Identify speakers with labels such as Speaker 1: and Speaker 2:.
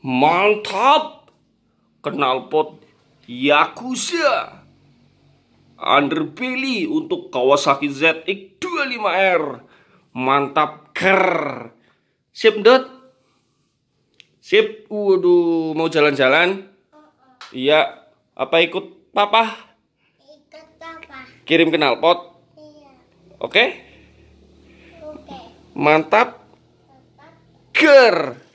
Speaker 1: Mantap! Knalpot Yakuza. Underbelly untuk Kawasaki ZX25R. Mantap ker. Sip, Dot. Sip. Waduh, mau jalan-jalan? Iya. Apa ikut papa? Ikut papa. Kirim knalpot? Iya. Oke? Okay?
Speaker 2: Oke. Mantap. Mantap. Ker.